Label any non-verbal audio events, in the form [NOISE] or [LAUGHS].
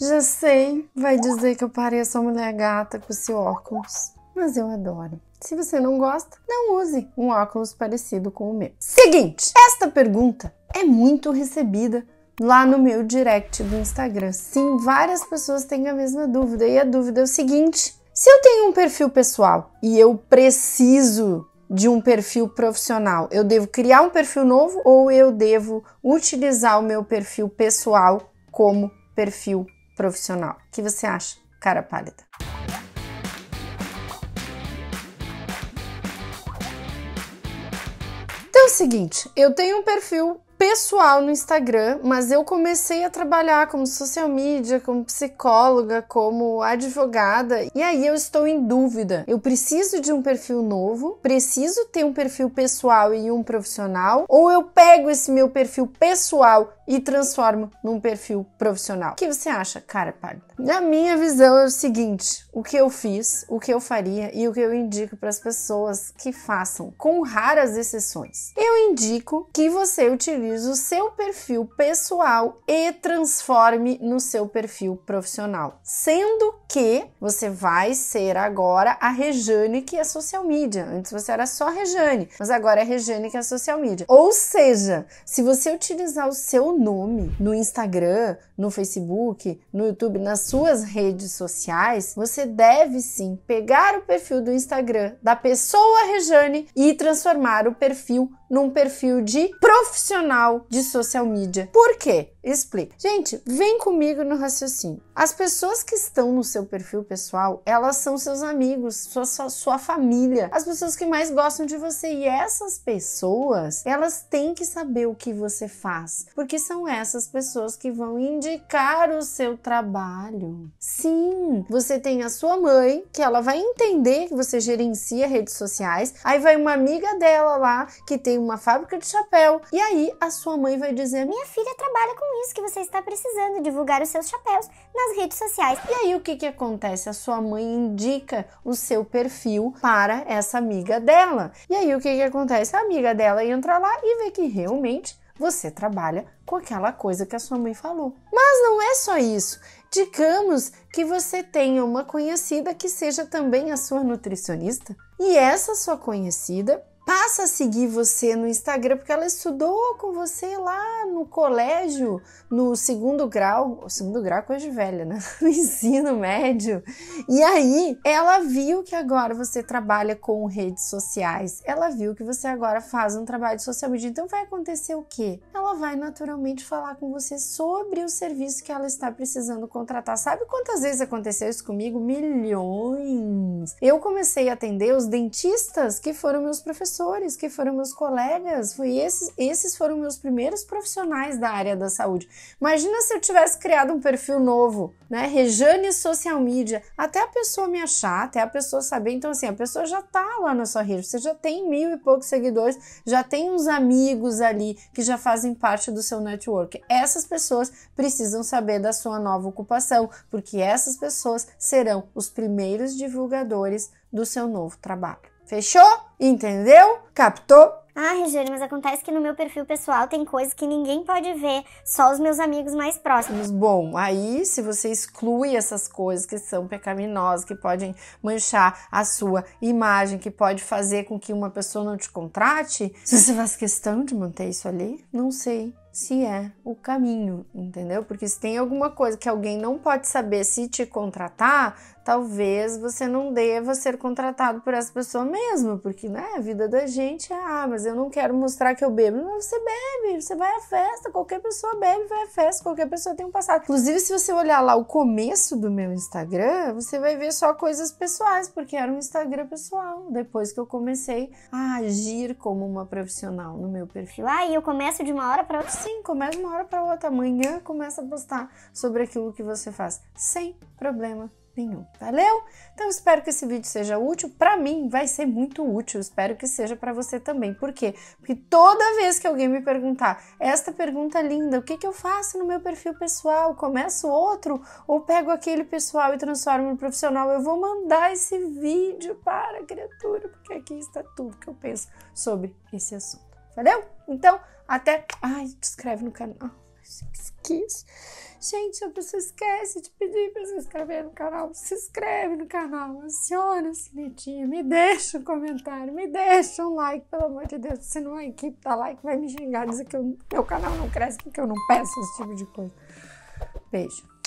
Já sei, vai dizer que eu pareço uma mulher gata com esse óculos, mas eu adoro. Se você não gosta, não use um óculos parecido com o meu. Seguinte, esta pergunta é muito recebida lá no meu direct do Instagram. Sim, várias pessoas têm a mesma dúvida e a dúvida é o seguinte: se eu tenho um perfil pessoal e eu preciso de um perfil profissional, eu devo criar um perfil novo ou eu devo utilizar o meu perfil pessoal como perfil profissional. O que você acha, cara pálida? Então é o seguinte, eu tenho um perfil pessoal no Instagram, mas eu comecei a trabalhar como social media, como psicóloga, como advogada, e aí eu estou em dúvida. Eu preciso de um perfil novo, preciso ter um perfil pessoal e um profissional, ou eu pego esse meu perfil pessoal e transformo num perfil profissional. O que você acha, cara parda? Na minha visão é o seguinte: o que eu fiz, o que eu faria e o que eu indico para as pessoas que façam, com raras exceções. Eu indico que você utilize o seu perfil pessoal e transforme no seu perfil profissional, sendo que você vai ser agora a Rejane que é social media. Antes você era só Rejane, mas agora é Rejane que é social media. Ou seja, se você utilizar o seu nome no Instagram, no Facebook, no YouTube, nas suas redes sociais, você deve sim pegar o perfil do Instagram da pessoa Rejane e transformar o perfil num perfil de profissional de social media. Por quê? explica. Gente, vem comigo no raciocínio. As pessoas que estão no seu perfil pessoal, elas são seus amigos, sua, sua, sua família, as pessoas que mais gostam de você. E essas pessoas, elas têm que saber o que você faz, porque são essas pessoas que vão indicar o seu trabalho. Sim, você tem a sua mãe, que ela vai entender que você gerencia redes sociais, aí vai uma amiga dela lá, que tem uma fábrica de chapéu, e aí a sua mãe vai dizer: Minha filha trabalha com isso que você está precisando, divulgar os seus chapéus nas redes sociais. E aí o que que acontece? A sua mãe indica o seu perfil para essa amiga dela. E aí o que que acontece? A amiga dela entra lá e vê que realmente você trabalha com aquela coisa que a sua mãe falou. Mas não é só isso. Digamos que você tenha uma conhecida que seja também a sua nutricionista e essa sua conhecida passa a seguir você no Instagram porque ela estudou com você lá no colégio, no segundo grau, o segundo grau é coisa velha, né? [LAUGHS] No ensino médio. E aí ela viu que agora você trabalha com redes sociais, ela viu que você agora faz um trabalho de social media. Então vai acontecer o quê? Ela vai naturalmente falar com você sobre o serviço que ela está precisando contratar. Sabe quantas vezes aconteceu isso comigo? Milhões. Eu comecei a atender os dentistas que foram meus professores professores, que foram meus colegas, foi esses, esses foram meus primeiros profissionais da área da saúde. Imagina se eu tivesse criado um perfil novo, né? Rejane Social Media, até a pessoa me achar, até a pessoa saber. Então, assim, a pessoa já tá lá na sua rede, você já tem mil e poucos seguidores, já tem uns amigos ali que já fazem parte do seu network. Essas pessoas precisam saber da sua nova ocupação, porque essas pessoas serão os primeiros divulgadores do seu novo trabalho. Fechou? Entendeu? Captou? Ah, Regiane, mas acontece que no meu perfil pessoal tem coisas que ninguém pode ver, só os meus amigos mais próximos. Bom, aí se você exclui essas coisas que são pecaminosas, que podem manchar a sua imagem, que pode fazer com que uma pessoa não te contrate, [LAUGHS] se você faz questão de manter isso ali, não sei se é o caminho, entendeu? Porque se tem alguma coisa que alguém não pode saber se te contratar, talvez você não deva ser contratado por essa pessoa mesmo, porque né, a vida da gente é, ah, mas eu não quero mostrar que eu bebo. Mas você bebe, você vai à festa, qualquer pessoa bebe, vai à festa, qualquer pessoa tem um passado. Inclusive, se você olhar lá o começo do meu Instagram, você vai ver só coisas pessoais, porque era um Instagram pessoal. Depois que eu comecei a agir como uma profissional no meu perfil. Ah, e eu começo de uma hora para outra Sim, começa uma hora para outra. Amanhã começa a postar sobre aquilo que você faz, sem problema nenhum. Valeu? Então espero que esse vídeo seja útil. Para mim vai ser muito útil. Espero que seja para você também. Por quê? Porque toda vez que alguém me perguntar esta pergunta linda, o que, que eu faço no meu perfil pessoal? Começo outro ou pego aquele pessoal e transformo no profissional? Eu vou mandar esse vídeo para a criatura, porque aqui está tudo que eu penso sobre esse assunto. Entendeu? Então, até. Ai, se inscreve no canal. Esqueço. Gente, a pessoa esquece de pedir pra se inscrever no canal. Se inscreve no canal, aciona o sininho, me deixa um comentário, me deixa um like, pelo amor de Deus. Se não é a equipe dá like vai me xingar, dizer que o meu canal não cresce porque eu não peço esse tipo de coisa. Beijo.